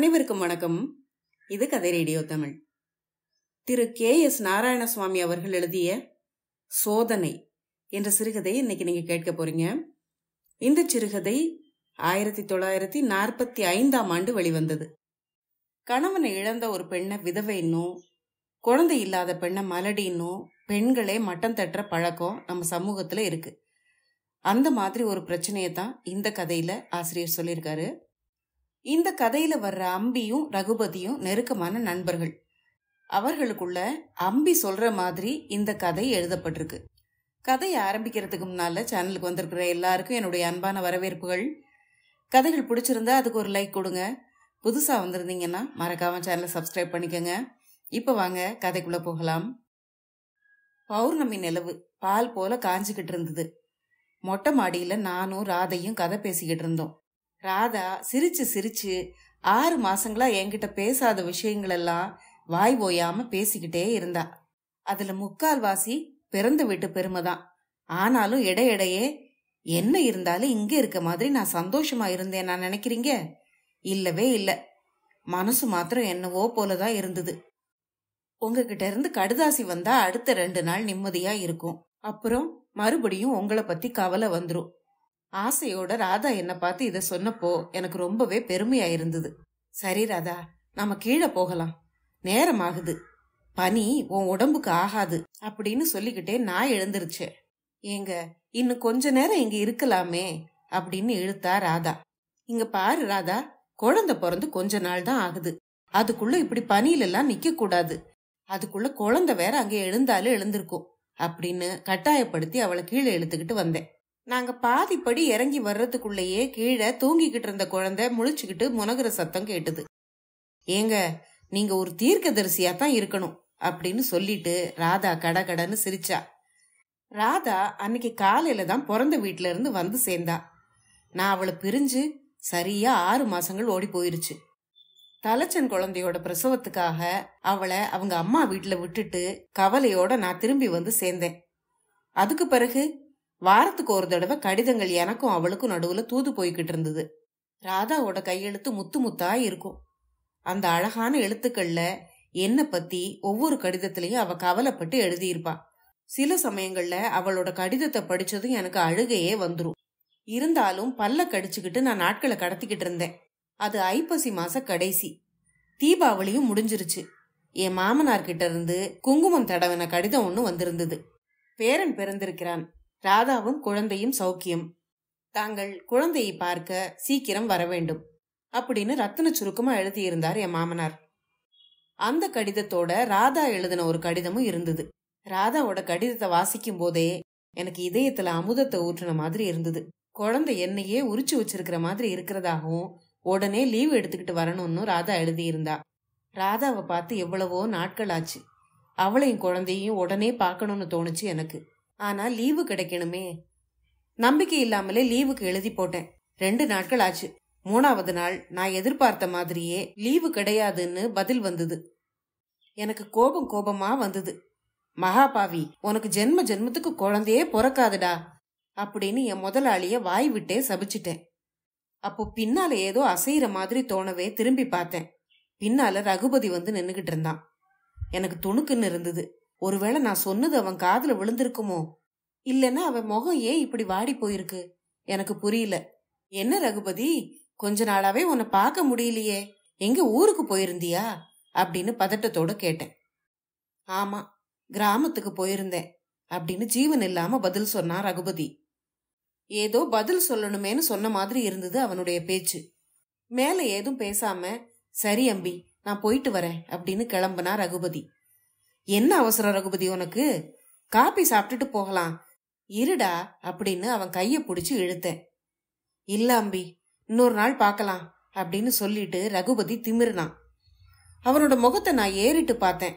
அனைவருக்கும் வணக்கம் இது கதை radio Tamil Thiru K S Narayanaswamy அவர்கள் எழுதிய சோதனை என்ற சிறுகதை இன்னைக்கு நீங்க கேட்க போறீங்க இந்த சிறுகதை ஆயிரத்தி தொள்ளாயிரத்தி நாற்பத்தி ஐந்தாம் ஆண்டு வெளிவந்தது கணவனை இழந்த ஒரு பெண்ணை விதவைன்னும் குழந்தை இல்லாத பெண்ணை மலடின்னும் பெண்களே மட்டம் தட்டுற பழக்கம் நம்ம சமூகத்துல இருக்கு அந்த மாதிரி ஒரு பிரச்சனையை தான் இந்த கதையில ஆசிரியர் சொல்லியிருக்காரு இந்த கதையில வர்ற அம்பியும் ரகுபதியும் நெருக்கமான நண்பர்கள் அவர்களுக்குள்ள அம்பி சொல்ற மாதிரி இந்த கதை எழுதப்பட்டிருக்கு கதையை ஆரம்பிக்கிறதுக்கு முன்னால சேனலுக்கு வந்திருக்கிற எல்லாருக்கும் என்னுடைய அன்பான வரவேற்புகள் கதைகள் பிடிச்சிருந்தா அதுக்கு ஒரு லைக் கொடுங்க புதுசாக வந்திருந்தீங்கன்னா மறக்காம சேனலை சப்ஸ்கிரைப் பண்ணிக்கோங்க இப்போ வாங்க கதைக்குள்ளே போகலாம் பௌர்ணமி நிலவு பால் போல காஞ்சிக்கிட்டு இருந்தது மொட்டை மாடியில் நானும் ராதையும் கதை பேசிக்கிட்டு இருந்தோம் ராதா சிரிச்சு சிரிச்சு ஆறு மாசங்களா என்கிட்ட பேசாத விஷயங்களெல்லாம் வாய் ஓயாம பேசிக்கிட்டே இருந்தா அதுல முக்கால்வாசி பிறந்த வீட்டு பெருமை தான் ஆனாலும் இடையிடையே என்ன இருந்தாலும் இங்க இருக்க மாதிரி நான் சந்தோஷமா இருந்தேன் நான் நினைக்கிறீங்க இல்லவே இல்லை மனசு மாத்திரம் என்னவோ போலதான் இருந்தது உங்ககிட்ட இருந்து கடுதாசி வந்தா அடுத்த ரெண்டு நாள் நிம்மதியா இருக்கும் அப்புறம் மறுபடியும் உங்களை பத்தி கவலை வந்துடும் ஆசையோட ராதா என்னை பார்த்து இதை சொன்னப்போ எனக்கு ரொம்பவே பெருமையா இருந்தது சரி ராதா நாம கீழே போகலாம் நேரம் ஆகுது பனி உன் உடம்புக்கு ஆகாது அப்படின்னு சொல்லிக்கிட்டே நான் எழுந்திருச்சு ஏங்க இன்னும் கொஞ்ச நேரம் இங்க இருக்கலாமே அப்படின்னு இழுத்தா ராதா இங்க பாரு ராதா குழந்தை பிறந்து கொஞ்ச நாள் தான் ஆகுது அதுக்குள்ள இப்படி பனியிலெல்லாம் நிக்க கூடாது அதுக்குள்ள குழந்தை வேற அங்கே எழுந்தாலும் எழுந்திருக்கும் அப்படின்னு கட்டாயப்படுத்தி அவளை கீழே இழுத்துக்கிட்டு வந்தேன் நாங்க பாதிப்படி இறங்கி வர்றதுக்குள்ளேயே கீழே தூங்கிக்கிட்டு இருந்த குழந்தை முழிச்சுக்கிட்டு முனகுற சத்தம் கேட்டுது ஏங்க நீங்க ஒரு தீர்க்கதரிசியா தான் இருக்கணும் அப்படின்னு சொல்லிட்டு ராதா கடகடன்னு சிரிச்சா ராதா அன்னைக்கு காலையில தான் பிறந்த வீட்ல இருந்து வந்து சேர்ந்தா நான் அவளை பிரிஞ்சு சரியா ஆறு மாசங்கள் ஓடி போயிருச்சு தலைச்சன் குழந்தையோட பிரசவத்துக்காக அவளை அவங்க அம்மா வீட்டுல விட்டுட்டு கவலையோட நான் திரும்பி வந்து சேர்ந்தேன் அதுக்கு பிறகு வாரத்துக்கு ஒரு தடவை கடிதங்கள் எனக்கும் அவளுக்கும் நடுவுல தூது போய்கிட்டு இருந்தது ராதாவோட கையெழுத்து முத்து முத்தா இருக்கும் அந்த அழகான எழுத்துக்கள்ல என்ன பத்தி ஒவ்வொரு கடிதத்திலையும் அவ கவலைப்பட்டு எழுதியிருப்பா சில சமயங்கள்ல அவளோட கடிதத்தை படிச்சதும் எனக்கு அழுகையே வந்துடும் இருந்தாலும் பல்ல கடிச்சுக்கிட்டு நான் நாட்களை கடத்திக்கிட்டு இருந்தேன் அது ஐப்பசி மாச கடைசி தீபாவளியும் முடிஞ்சிருச்சு என் மாமனார்கிட்ட இருந்து குங்குமம் தடவின கடிதம் ஒன்று வந்திருந்தது பேரன் பிறந்திருக்கிறான் ராதாவும் குழந்தையும் சௌக்கியம் தாங்கள் குழந்தையை பார்க்க சீக்கிரம் வர வேண்டும் அப்படின்னு ரத்தன சுருக்கமா எழுதியிருந்தார் என் மாமனார் அந்த கடிதத்தோட ராதா எழுதின ஒரு கடிதமும் இருந்தது ராதாவோட கடிதத்தை வாசிக்கும் போதே எனக்கு இதயத்துல அமுதத்தை ஊற்றின மாதிரி இருந்தது குழந்தை என்னையே உரிச்சு வச்சிருக்கிற மாதிரி இருக்கிறதாகவும் உடனே லீவ் எடுத்துக்கிட்டு வரணும்னு ராதா எழுதியிருந்தா ராதாவை பார்த்து எவ்வளவோ நாட்கள் ஆச்சு அவளையும் குழந்தையும் உடனே பார்க்கணும்னு தோணுச்சு எனக்கு ஆனால் லீவு கிடைக்கணுமே நம்பிக்கை இல்லாமலே லீவுக்கு எழுதி போட்டேன் ரெண்டு நாட்கள் ஆச்சு மூணாவது நாள் நான் எதிர்பார்த்த மாதிரியே லீவு கிடையாதுன்னு பதில் வந்தது எனக்கு கோபம் கோபமா வந்தது மகாபாவி உனக்கு ஜென்ம ஜென்மத்துக்கு குழந்தையே பிறக்காதுடா அப்படின்னு என் முதலாளிய வாய் விட்டே சபிச்சிட்டேன் அப்போ பின்னால ஏதோ அசைற மாதிரி தோணவே திரும்பி பார்த்தேன் பின்னால ரகுபதி வந்து நின்னுகிட்டு இருந்தான் எனக்கு துணுக்குன்னு இருந்தது ஒருவேளை நான் சொன்னது அவன் காதுல விழுந்திருக்குமோ இல்லைன்னா அவன் முகம் ஏன் இப்படி வாடி போயிருக்கு எனக்கு புரியல என்ன ரகுபதி கொஞ்ச நாளாவே உன்னை பார்க்க முடியலையே எங்க ஊருக்கு போயிருந்தியா அப்படின்னு பதட்டத்தோட கேட்டேன் ஆமா கிராமத்துக்கு போயிருந்தேன் அப்படின்னு ஜீவன் இல்லாம பதில் சொன்னான் ரகுபதி ஏதோ பதில் சொல்லணுமேனு சொன்ன மாதிரி இருந்தது அவனுடைய பேச்சு மேல ஏதும் பேசாம சரி அம்பி நான் போயிட்டு வரேன் அப்படின்னு கிளம்புனா ரகுபதி என்ன அவசரம் ரகுபதி உனக்கு காபி சாப்பிட்டுட்டு போகலாம் இருடா அப்படின்னு அவன் கைய புடிச்சு இழுத்தேன் இல்ல அம்பி இன்னொரு நாள் பார்க்கலாம் அப்படின்னு சொல்லிட்டு ரகுபதி திமிருனான் அவனோட முகத்தை நான் ஏறிட்டு பார்த்தேன்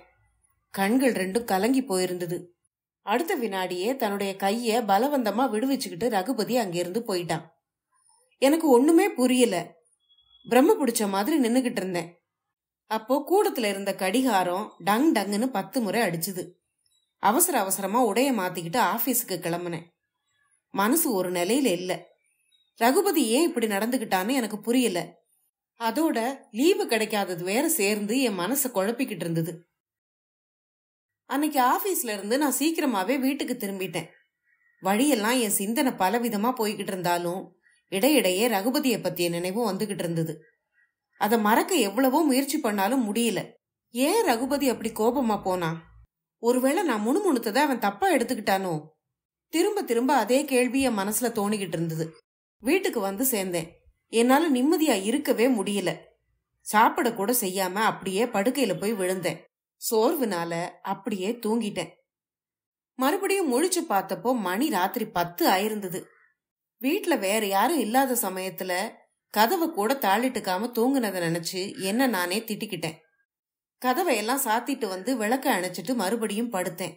கண்கள் ரெண்டும் கலங்கி போயிருந்தது அடுத்த வினாடியே தன்னுடைய கைய பலவந்தமா விடுவிச்சுக்கிட்டு ரகுபதி அங்கிருந்து போயிட்டான் எனக்கு ஒண்ணுமே புரியல பிரம்ம பிடிச்ச மாதிரி நின்னுகிட்டு இருந்தேன் அப்போ கூடத்துல இருந்த கடிகாரம் டங் டங்குன்னு பத்து முறை அடிச்சுது அவசர அவசரமா உடைய மாத்திக்கிட்டு ஆபீஸுக்கு கிளம்புனேன் மனசு ஒரு நிலையில இல்ல ரகுபதி ஏன் இப்படி நடந்துகிட்டான்னு எனக்கு புரியல அதோட லீவு கிடைக்காதது வேற சேர்ந்து என் மனசை குழப்பிக்கிட்டு இருந்தது அன்னைக்கு ஆபீஸ்ல இருந்து நான் சீக்கிரமாவே வீட்டுக்கு திரும்பிட்டேன் வழியெல்லாம் என் சிந்தனை பலவிதமா போய்கிட்டு இருந்தாலும் இடையிடையே ரகுபதியை பத்திய நினைவும் வந்துகிட்டு இருந்தது அதை மறக்க எவ்வளவோ முயற்சி பண்ணாலும் முடியல ஏன் ரகுபதி அப்படி கோபமா போனா ஒருவேளை நான் முணுமுணுத்ததை அவன் தப்பா எடுத்துக்கிட்டானோ திரும்ப திரும்ப அதே கேள்விய மனசுல தோணிக்கிட்டு இருந்தது வீட்டுக்கு வந்து சேர்ந்தேன் என்னால நிம்மதியா இருக்கவே முடியல சாப்பிட கூட செய்யாம அப்படியே படுக்கையில போய் விழுந்தேன் சோர்வுனால அப்படியே தூங்கிட்டேன் மறுபடியும் முழிச்சு பார்த்தப்போ மணி ராத்திரி பத்து ஆயிருந்தது வீட்டுல வேற யாரும் இல்லாத சமயத்துல கதவை கூட தாளிட்டுக்காம தூங்குனத நினைச்சு என்ன நானே திட்டிக்கிட்டேன் கதவை எல்லாம் சாத்திட்டு வந்து விளக்க அணைச்சிட்டு மறுபடியும் படுத்தேன்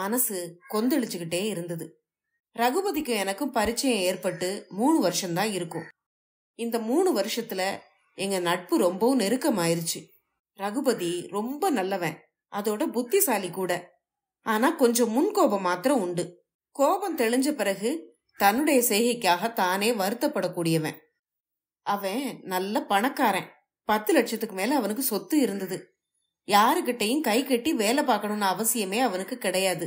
மனசு கொந்தளிச்சுக்கிட்டே இருந்தது ரகுபதிக்கும் எனக்கும் பரிச்சயம் ஏற்பட்டு மூணு வருஷம்தான் இருக்கும் இந்த மூணு வருஷத்துல எங்க நட்பு ரொம்பவும் நெருக்கமாயிருச்சு ரகுபதி ரொம்ப நல்லவன் அதோட புத்திசாலி கூட ஆனா கொஞ்சம் முன்கோபம் மாத்திரம் உண்டு கோபம் தெளிஞ்ச பிறகு தன்னுடைய செய்கைக்காக தானே வருத்தப்படக்கூடியவன் அவன் நல்ல பணக்காரன் பத்து லட்சத்துக்கு மேல அவனுக்கு சொத்து இருந்தது யாருகிட்டையும் கை கட்டி வேலை பார்க்கணும்னு அவசியமே அவனுக்கு கிடையாது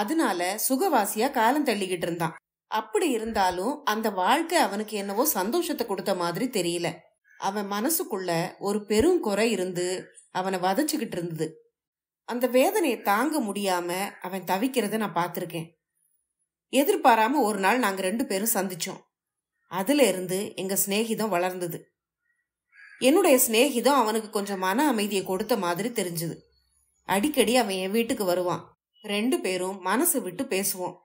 அதனால சுகவாசியா காலம் தள்ளிக்கிட்டு இருந்தான் அப்படி இருந்தாலும் அந்த வாழ்க்கை அவனுக்கு என்னவோ சந்தோஷத்தை கொடுத்த மாதிரி தெரியல அவன் மனசுக்குள்ள ஒரு பெரும் குறை இருந்து அவனை வதச்சுக்கிட்டு இருந்தது அந்த வேதனையை தாங்க முடியாம அவன் தவிக்கிறத நான் பார்த்திருக்கேன் எதிர்பாராம ஒரு நாள் நாங்க ரெண்டு பேரும் சந்திச்சோம் இருந்து எங்கள் சிநேகிதம் வளர்ந்தது என்னுடைய சிநேகிதம் அவனுக்கு கொஞ்சம் மன அமைதியை கொடுத்த மாதிரி தெரிஞ்சது அடிக்கடி அவன் என் வீட்டுக்கு வருவான் ரெண்டு பேரும் மனசு விட்டு பேசுவோம்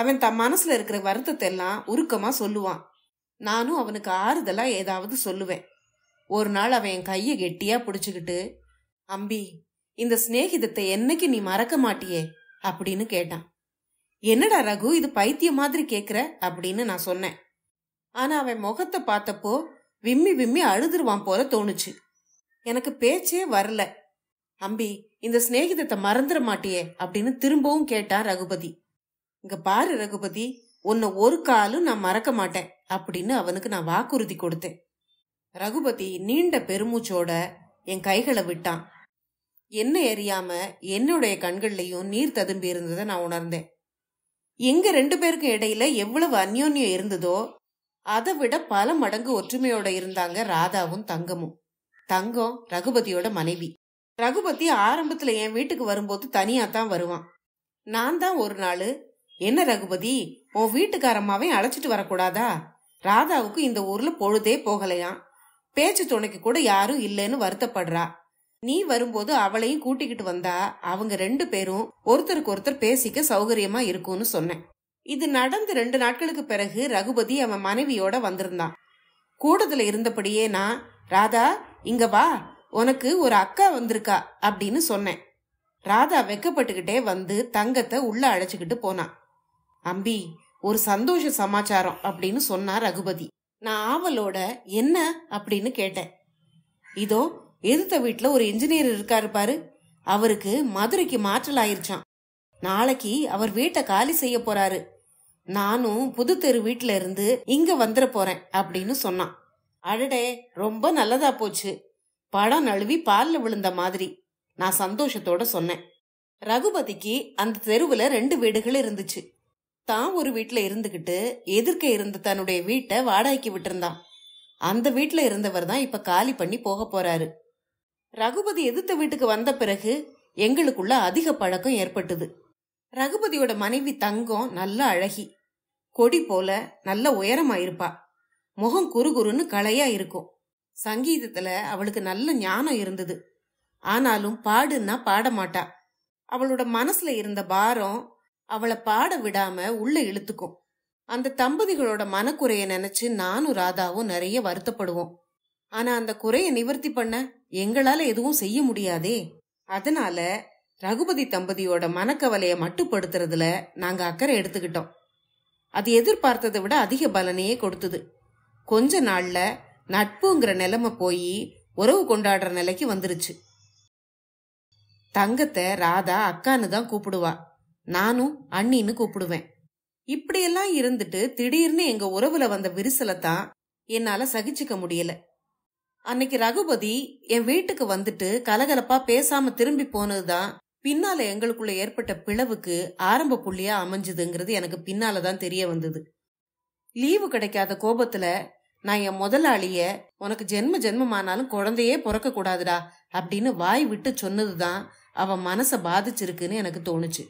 அவன் தன் மனசுல இருக்கிற வருத்தத்தை எல்லாம் உருக்கமா சொல்லுவான் நானும் அவனுக்கு ஆறுதலா ஏதாவது சொல்லுவேன் ஒரு நாள் அவன் என் கையை கெட்டியா புடிச்சுக்கிட்டு அம்பி இந்த சிநேகிதத்தை என்னைக்கு நீ மறக்க மாட்டியே அப்படின்னு கேட்டான் என்னடா ரகு இது பைத்தியம் மாதிரி கேட்குற அப்படின்னு நான் சொன்னேன் ஆனா அவன் முகத்தை பார்த்தப்போ விம்மி விம்மி அழுதுருவான் போல தோணுச்சு எனக்கு பேச்சே வரல அம்பி இந்த சிநேகிதத்தை மறந்துட மாட்டியே அப்படின்னு திரும்பவும் கேட்டான் ரகுபதி இங்க பாரு ரகுபதி உன்னை ஒரு காலும் நான் மறக்க மாட்டேன் அப்படின்னு அவனுக்கு நான் வாக்குறுதி கொடுத்தேன் ரகுபதி நீண்ட பெருமூச்சோட என் கைகளை விட்டான் என்ன எரியாம என்னுடைய கண்கள்லையும் நீர் ததும்பி இருந்ததை நான் உணர்ந்தேன் எங்க ரெண்டு பேருக்கும் இடையில எவ்வளவு அந்யோன்யம் இருந்ததோ அதை விட பல மடங்கு ஒற்றுமையோட இருந்தாங்க ராதாவும் தங்கமும் தங்கம் ரகுபதியோட மனைவி ரகுபதி ஆரம்பத்துல என் வீட்டுக்கு வரும்போது தனியா தான் வருவான் நான் தான் ஒரு நாள் என்ன ரகுபதி உன் வீட்டுக்காரம்மாவே அழைச்சிட்டு வரக்கூடாதா ராதாவுக்கு இந்த ஊர்ல பொழுதே போகலையாம் பேச்சு துணைக்கு கூட யாரும் இல்லைன்னு வருத்தப்படுறா நீ வரும்போது அவளையும் கூட்டிக்கிட்டு வந்தா அவங்க ரெண்டு பேரும் ஒருத்தருக்கு ஒருத்தர் பேசிக்க சௌகரியமா இருக்கும்னு சொன்னேன் இது நடந்து ரெண்டு நாட்களுக்கு பிறகு ரகுபதி அவன் மனைவியோட வந்திருந்தான் கூடத்துல இருந்தபடியே நான் ராதா இங்க வா உனக்கு ஒரு அக்கா வந்திருக்கா அப்படின்னு சொன்னேன் ராதா வெக்கப்பட்டுக்கிட்டே வந்து தங்கத்தை உள்ள அழைச்சிக்கிட்டு போனான் அம்பி ஒரு சந்தோஷ சமாச்சாரம் அப்படின்னு சொன்னா ரகுபதி நான் ஆவலோட என்ன அப்படின்னு கேட்டேன் இதோ எதிர்த்த வீட்டில் ஒரு இன்ஜினியர் இருக்காரு பாரு அவருக்கு மதுரைக்கு மாற்றல் ஆயிருச்சான் நாளைக்கு அவர் வீட்டை காலி செய்ய போறாரு நானும் புது தெரு வீட்டுல இருந்து இங்க வந்துட போறேன் அப்படின்னு சொன்னான் அழடே ரொம்ப நல்லதா போச்சு படம் நழுவி பால்ல விழுந்த மாதிரி நான் சந்தோஷத்தோட சொன்னேன் ரகுபதிக்கு அந்த தெருவில் ரெண்டு வீடுகள் இருந்துச்சு தான் ஒரு வீட்டில் இருந்துக்கிட்டு எதிர்க்க இருந்த தன்னுடைய வீட்டை வாடகைக்கு விட்டுருந்தான் அந்த வீட்டில் இருந்தவர் தான் இப்போ காலி பண்ணி போக போறாரு ரகுபதி எதிர்த்த வீட்டுக்கு வந்த பிறகு எங்களுக்குள்ள அதிக பழக்கம் ஏற்பட்டது ரகுபதியோட மனைவி தங்கம் நல்ல அழகி கொடி போல நல்ல உயரமா இருப்பா முகம் குறுகுறுன்னு களையா இருக்கும் சங்கீதத்துல அவளுக்கு நல்ல ஞானம் இருந்தது ஆனாலும் பாடுன்னா பாட மாட்டா அவளோட மனசுல இருந்த பாரம் அவளை பாட விடாம உள்ள இழுத்துக்கும் அந்த தம்பதிகளோட மனக்குறைய நினைச்சு நானும் ராதாவும் நிறைய வருத்தப்படுவோம் ஆனா அந்த குறைய நிவர்த்தி பண்ண எங்களால எதுவும் செய்ய முடியாதே அதனால ரகுபதி தம்பதியோட மனக்கவலைய மட்டுப்படுத்துறதுல நாங்க அக்கறை எடுத்துக்கிட்டோம் அது எதிர்பார்த்ததை விட அதிக பலனையே கொடுத்தது கொஞ்ச நாள்ல நட்புங்கிற நிலைமை போய் உறவு கொண்டாடுற நிலைக்கு வந்துருச்சு தங்கத்தை ராதா அக்கான்னு தான் கூப்பிடுவா நானும் அண்ணின்னு கூப்பிடுவேன் இப்படியெல்லாம் இருந்துட்டு திடீர்னு எங்க உறவுல வந்த விரிசலை தான் என்னால சகிச்சுக்க முடியல அன்னைக்கு ரகுபதி என் வீட்டுக்கு வந்துட்டு கலகலப்பா பேசாம திரும்பி போனதுதான் பின்னால எங்களுக்குள்ள ஏற்பட்ட பிளவுக்கு ஆரம்ப புள்ளியா அமைஞ்சதுங்கிறது எனக்கு பின்னாலதான் தான் தெரிய வந்தது லீவு கிடைக்காத கோபத்துல நான் என் முதலாளிய உனக்கு ஜென்ம ஜென்மமானாலும் குழந்தையே பிறக்க கூடாதுடா அப்படின்னு வாய் விட்டு சொன்னதுதான் அவன் மனசை பாதிச்சிருக்குன்னு எனக்கு தோணுச்சு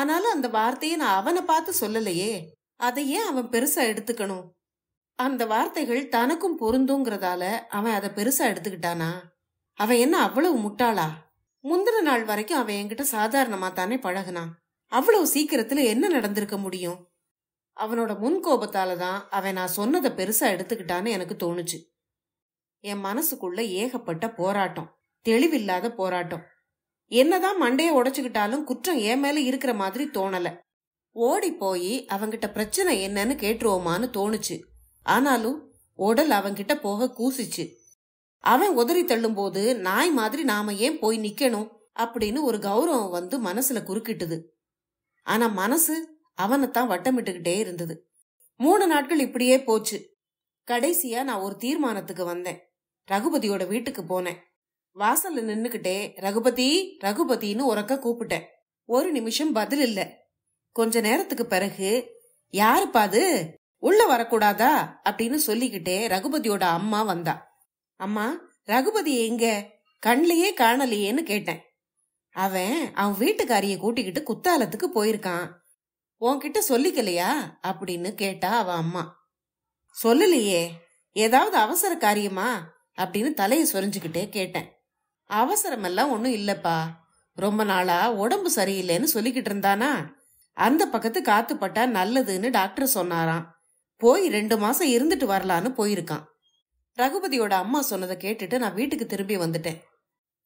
ஆனாலும் அந்த வார்த்தையை நான் அவனை பார்த்து சொல்லலையே அதை ஏன் அவன் பெருசா எடுத்துக்கணும் அந்த வார்த்தைகள் தனக்கும் பொருந்துங்கிறதால அவன் அதை பெருசா எடுத்துக்கிட்டானா அவன் என்ன அவ்வளவு முட்டாளா முந்தின நாள் வரைக்கும் அவன் என்கிட்ட சாதாரணமா தானே பழகினான் அவ்வளவு சீக்கிரத்துல என்ன நடந்திருக்க முடியும் அவனோட முன் தான் அவன் நான் சொன்னதை பெருசா எடுத்துக்கிட்டான்னு எனக்கு தோணுச்சு என் மனசுக்குள்ள ஏகப்பட்ட போராட்டம் தெளிவில்லாத போராட்டம் என்னதான் மண்டையை உடைச்சுக்கிட்டாலும் குற்றம் ஏன் மேல இருக்கிற மாதிரி தோணல ஓடி போய் அவங்கிட்ட பிரச்சனை என்னன்னு கேட்டுருவோமான்னு தோணுச்சு ஆனாலும் உடல் அவங்கிட்ட போக கூசிச்சு அவன் உதறி தள்ளும்போது நாய் மாதிரி நாம ஏன் போய் நிக்கணும் அப்படின்னு ஒரு கௌரவம் வந்து மனசுல குறுக்கிட்டுது ஆனா மனசு அவனைத்தான் வட்டமிட்டுக்கிட்டே இருந்தது மூணு நாட்கள் இப்படியே போச்சு கடைசியா நான் ஒரு தீர்மானத்துக்கு வந்தேன் ரகுபதியோட வீட்டுக்கு போனேன் வாசல்ல நின்னுகிட்டே ரகுபதி ரகுபதின்னு உறக்க கூப்பிட்டேன் ஒரு நிமிஷம் பதில் இல்ல கொஞ்ச நேரத்துக்கு பிறகு யாருப்பா அது உள்ள வரக்கூடாதா அப்படின்னு சொல்லிக்கிட்டே ரகுபதியோட அம்மா வந்தா அம்மா ரகுபதி எங்க கண்லயே காணலையேன்னு கேட்டேன் அவன் அவன் வீட்டுக்காரிய கூட்டிக்கிட்டு குத்தாலத்துக்கு போயிருக்கான் உன்கிட்ட சொல்லிக்கலையா அப்படின்னு கேட்டா அவ அம்மா சொல்லலையே ஏதாவது அவசர காரியமா அப்படின்னு தலையை சொரிஞ்சுக்கிட்டே கேட்டேன் அவசரமெல்லாம் ஒன்றும் இல்லைப்பா ரொம்ப நாளா உடம்பு சரியில்லைன்னு சொல்லிக்கிட்டு இருந்தானா அந்த பக்கத்து காத்துப்பட்டா நல்லதுன்னு டாக்டர் சொன்னாராம் போய் ரெண்டு மாசம் இருந்துட்டு வரலான்னு போயிருக்கான் ரகுபதியோட அம்மா சொன்னதை கேட்டுட்டு நான் வீட்டுக்கு திரும்பி வந்துட்டேன்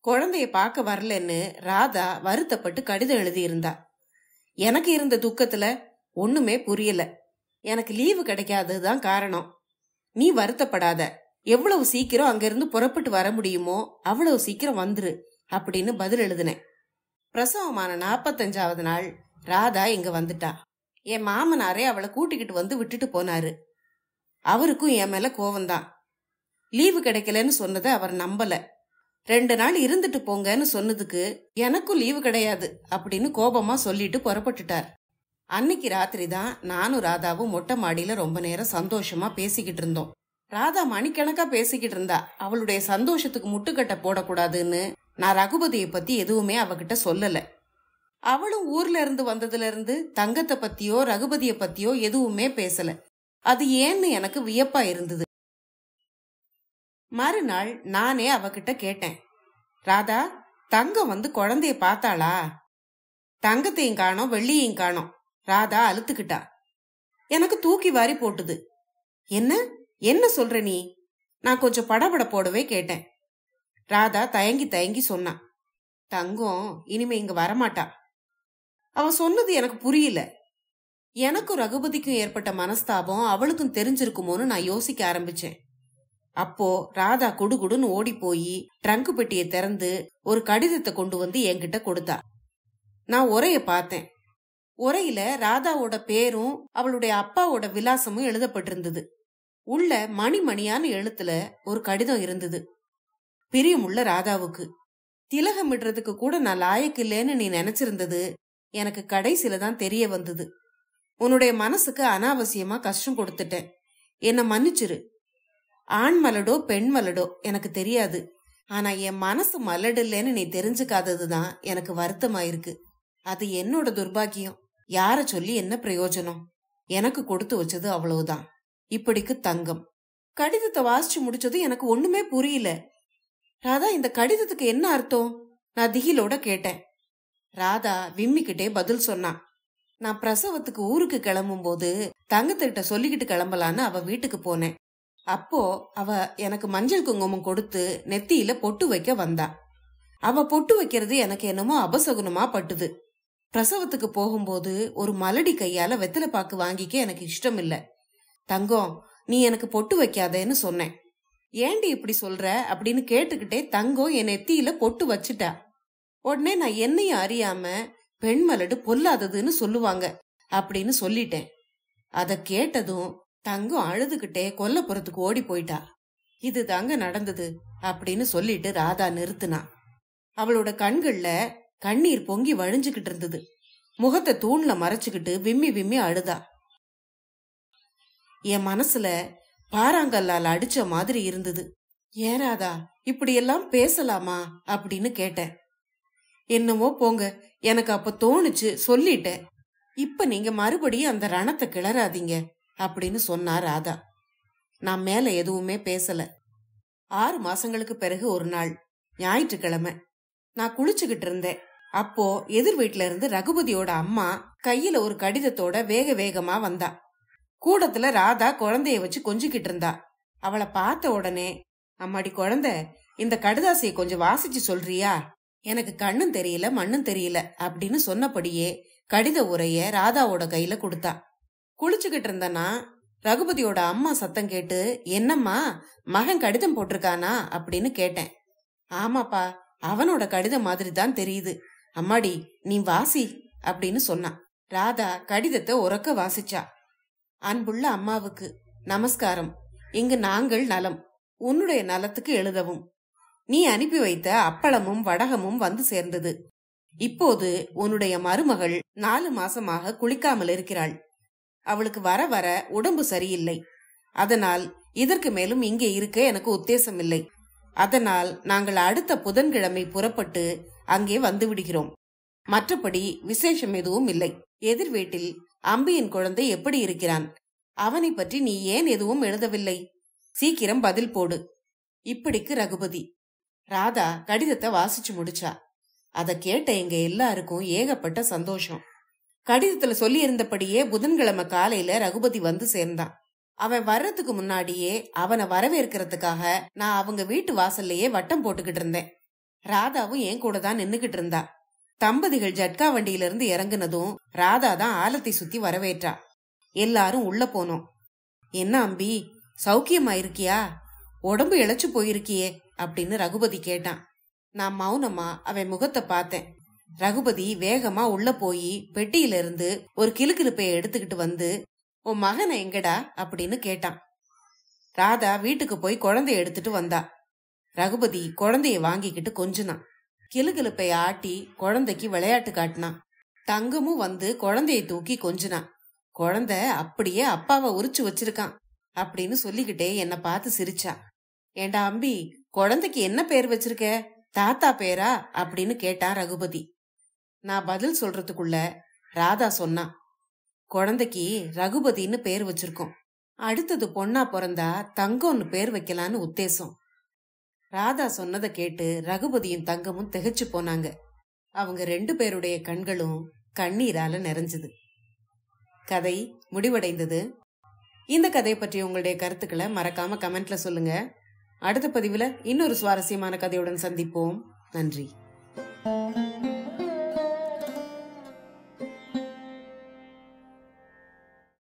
குழந்தைய பார்க்க வரலன்னு ராதா வருத்தப்பட்டு கடிதம் எழுதியிருந்தா எனக்கு இருந்த துக்கத்துல ஒண்ணுமே புரியல எனக்கு லீவு கிடைக்காததுதான் காரணம் நீ வருத்தப்படாத எவ்வளவு சீக்கிரம் அங்கிருந்து புறப்பட்டு வர முடியுமோ அவ்வளவு சீக்கிரம் வந்துரு அப்படின்னு பதில் எழுதினேன் பிரசவமான நாற்பத்தஞ்சாவது நாள் ராதா இங்க வந்துட்டா என் மாமனாரே அவளை கூட்டிக்கிட்டு வந்து விட்டுட்டு போனாரு அவருக்கும் என் மேல கோவம்தான் லீவு கிடைக்கலன்னு சொன்னதை அவர் நம்பல ரெண்டு நாள் இருந்துட்டு போங்கன்னு சொன்னதுக்கு எனக்கும் லீவு கிடையாது அப்படின்னு கோபமா சொல்லிட்டு புறப்பட்டுட்டார் அன்னைக்கு ராத்திரி தான் நானும் ராதாவும் மொட்டை மாடியில ரொம்ப நேரம் சந்தோஷமா பேசிக்கிட்டு இருந்தோம் ராதா மணிக்கணக்கா பேசிக்கிட்டு இருந்தா அவளுடைய சந்தோஷத்துக்கு முட்டுக்கட்டை போடக்கூடாதுன்னு நான் ரகுபதியை பத்தி எதுவுமே அவகிட்ட சொல்லல அவளும் ஊர்ல இருந்து வந்ததுல இருந்து தங்கத்தை பத்தியோ ரகுபதிய பத்தியோ எதுவுமே பேசல அது ஏன்னு எனக்கு வியப்பா இருந்தது மறுநாள் நானே அவகிட்ட கேட்டேன் ராதா தங்கம் வந்து குழந்தைய பார்த்தாளா தங்கத்தையும் காணோம் வெள்ளியையும் காணோம் ராதா அழுத்துக்கிட்டா எனக்கு தூக்கி வாரி போட்டுது என்ன என்ன சொல்ற நீ நான் கொஞ்சம் படபட போடவே கேட்டேன் ராதா தயங்கி தயங்கி சொன்னான் தங்கம் இனிமே இங்க வரமாட்டா அவ சொன்னது எனக்கு புரியல எனக்கும் ரகுபதிக்கும் ஏற்பட்ட மனஸ்தாபம் அவளுக்கும் தெரிஞ்சிருக்குமோன்னு நான் யோசிக்க ஆரம்பிச்சேன் அப்போ ராதா குடுகுடுன்னு ஓடி போய் ட்ரங்கு பெட்டியை திறந்து ஒரு கடிதத்தை கொண்டு வந்து என்கிட்ட கொடுத்தா நான் உரைய பார்த்தேன் உரையில ராதாவோட பேரும் அவளுடைய அப்பாவோட விலாசமும் எழுதப்பட்டிருந்தது உள்ள மணி மணியான எழுத்துல ஒரு கடிதம் இருந்தது பிரியமுள்ள ராதாவுக்கு திலகம் விடுறதுக்கு கூட நான் லாயக்கில்லேன்னு நீ நினைச்சிருந்தது எனக்கு கடைசில தான் தெரிய வந்தது உன்னுடைய மனசுக்கு அனாவசியமா கஷ்டம் கொடுத்துட்டேன் என்ன மன்னிச்சிரு ஆண் மலடோ பெண் மலடோ எனக்கு தெரியாது ஆனா என் மனசு மலடில்லைன்னு நீ தெரிஞ்சுக்காததுதான் எனக்கு வருத்தமாயிருக்கு அது என்னோட துர்பாக்கியம் யார சொல்லி என்ன பிரயோஜனம் எனக்கு கொடுத்து வச்சது அவ்வளவுதான் இப்படிக்கு தங்கம் கடிதத்தை வாசிச்சு முடிச்சது எனக்கு ஒண்ணுமே புரியல ராதா இந்த கடிதத்துக்கு என்ன அர்த்தம் நான் திகிலோட கேட்டேன் ராதா விம்மிக்கிட்டே பதில் சொன்னான் நான் பிரசவத்துக்கு ஊருக்கு கிளம்பும் போது தங்கத்துக்கிட்ட சொல்லிக்கிட்டு கிளம்பலான்னு அவ வீட்டுக்கு போனேன் அப்போ அவ எனக்கு மஞ்சள் குங்குமம் கொடுத்து நெத்தியில பொட்டு வைக்க வந்தா அவ பொட்டு வைக்கிறது எனக்கு என்னமோ அபசகுனமா பட்டுது பிரசவத்துக்கு போகும்போது ஒரு மலடி கையால வெத்தலை பாக்கு வாங்கிக்க எனக்கு இஷ்டம் இல்ல தங்கம் நீ எனக்கு பொட்டு வைக்காதேன்னு சொன்னேன் ஏண்டி இப்படி சொல்ற அப்படின்னு கேட்டுக்கிட்டே தங்கம் என் நெத்தியில பொட்டு வச்சுட்டா உடனே நான் என்னையும் அறியாம பெண் மலடு பொல்லாததுன்னு சொல்லுவாங்க அப்படின்னு சொல்லிட்டேன் அத கேட்டதும் தங்கம் அழுதுகிட்டே கொல்லப்புறத்துக்கு ஓடி போயிட்டா இது தாங்க நடந்தது அப்படின்னு சொல்லிட்டு ராதா நிறுத்தினா அவளோட கண்கள்ல கண்ணீர் பொங்கி வழிஞ்சுகிட்டு இருந்தது முகத்தை தூண்ல மறைச்சுக்கிட்டு விம்மி விம்மி அழுதா என் மனசுல பாறாங்கல்லால் அடிச்ச மாதிரி இருந்தது ஏறாதா இப்படியெல்லாம் பேசலாமா அப்படின்னு கேட்டேன் என்னவோ போங்க எனக்கு அப்ப தோணுச்சு சொல்லிட்டேன் இப்ப நீங்க மறுபடியும் அந்த ரணத்தை கிளறாதீங்க அப்படின்னு சொன்னா ராதா நான் மேல எதுவுமே பேசல ஆறு மாசங்களுக்கு பிறகு ஒரு நாள் ஞாயிற்றுக்கிழமை நான் குளிச்சுக்கிட்டு இருந்தேன் அப்போ எதிர் வீட்டுல இருந்து ரகுபதியோட அம்மா கையில ஒரு கடிதத்தோட வேக வேகமா வந்தா கூடத்துல ராதா குழந்தைய வச்சு கொஞ்சிக்கிட்டு இருந்தா அவளை பார்த்த உடனே அம்மாடி குழந்தை இந்த கடுதாசிய கொஞ்சம் வாசிச்சு சொல்றியா எனக்கு கண்ணும் தெரியல மண்ணும் தெரியல அப்படின்னு சொன்னபடியே கடித உரைய ராதாவோட கையில கொடுத்தா குளிச்சுக்கிட்டு இருந்தனா ரகுபதியோட அம்மா சத்தம் கேட்டு என்னம்மா மகன் கடிதம் போட்டிருக்கானா அப்படின்னு கேட்டேன் ஆமாப்பா அவனோட கடிதம் மாதிரி தான் தெரியுது அம்மாடி நீ வாசி அப்படின்னு சொன்னான் ராதா கடிதத்தை உறக்க வாசிச்சா அன்புள்ள அம்மாவுக்கு நமஸ்காரம் இங்கு நாங்கள் நலம் உன்னுடைய நலத்துக்கு எழுதவும் நீ அனுப்பி வைத்த அப்பளமும் வடகமும் வந்து சேர்ந்தது இப்போது உன்னுடைய மருமகள் நாலு மாசமாக குளிக்காமல் இருக்கிறாள் அவளுக்கு வர வர உடம்பு சரியில்லை அதனால் இதற்கு மேலும் இங்கே இருக்க எனக்கு உத்தேசம் இல்லை அதனால் நாங்கள் அடுத்த புதன்கிழமை புறப்பட்டு அங்கே வந்து விடுகிறோம் மற்றபடி விசேஷம் எதுவும் இல்லை எதிர் வீட்டில் அம்பியின் குழந்தை எப்படி இருக்கிறான் அவனை பற்றி நீ ஏன் எதுவும் எழுதவில்லை சீக்கிரம் பதில் போடு இப்படிக்கு ரகுபதி ராதா கடிதத்தை வாசிச்சு முடிச்சா அதை கேட்ட எங்க எல்லாருக்கும் ஏகப்பட்ட சந்தோஷம் கடிதத்துல சொல்லி இருந்தபடியே புதன்கிழமை காலையில ரகுபதி வந்து சேர்ந்தான் அவன் வர்றதுக்கு முன்னாடியே அவனை வரவேற்கிறதுக்காக நான் அவங்க வீட்டு வாசல்லையே வட்டம் போட்டுக்கிட்டு இருந்தேன் ராதாவும் என் கூட தான் நின்னுகிட்டு இருந்தா தம்பதிகள் ஜட்கா வண்டியிலிருந்து இறங்குனதும் ராதா தான் ஆலத்தை சுத்தி வரவேற்றா எல்லாரும் உள்ள போனோம் என்ன அம்பி சௌக்கியமா இருக்கியா உடம்பு இழைச்சு போயிருக்கியே அப்படின்னு ரகுபதி கேட்டான் நான் மௌனமா அவன் முகத்தை பார்த்தேன் ரகுபதி வேகமா உள்ள போய் பெட்டியிலிருந்து ஒரு கிளுக்கிழுப்பைய எடுத்துக்கிட்டு வந்து உன் மகனை எங்கடா அப்படின்னு கேட்டான் ராதா வீட்டுக்கு போய் குழந்தைய எடுத்துட்டு வந்தா ரகுபதி குழந்தைய வாங்கிக்கிட்டு கொஞ்சினான் கிளுகிழுப்பை ஆட்டி குழந்தைக்கு விளையாட்டு காட்டினான் தங்கமும் வந்து குழந்தைய தூக்கி கொஞ்சினான் குழந்தை அப்படியே அப்பாவை உரிச்சு வச்சிருக்கான் அப்படின்னு சொல்லிக்கிட்டே என்னை பார்த்து சிரிச்சா ஏண்டா அம்பி குழந்தைக்கு என்ன பேர் வச்சிருக்க தாத்தா பேரா அப்படின்னு கேட்டான் ரகுபதி நான் பதில் சொல்றதுக்குள்ள ராதா சொன்னான் குழந்தைக்கு ரகுபதின்னு பேர் வச்சிருக்கோம் அடுத்தது பொண்ணா பிறந்தா தங்கம்னு பேர் வைக்கலான்னு உத்தேசம் ராதா சொன்னதை கேட்டு ரகுபதியும் தங்கமும் திகச்சு போனாங்க அவங்க ரெண்டு பேருடைய கண்களும் கண்ணீரால நிறைஞ்சது கதை முடிவடைந்தது இந்த கதையை பற்றி உங்களுடைய கருத்துக்களை மறக்காம கமெண்ட்ல சொல்லுங்க அடுத்த பதிவுல இன்னொரு சுவாரஸ்யமான கதையுடன் சந்திப்போம் நன்றி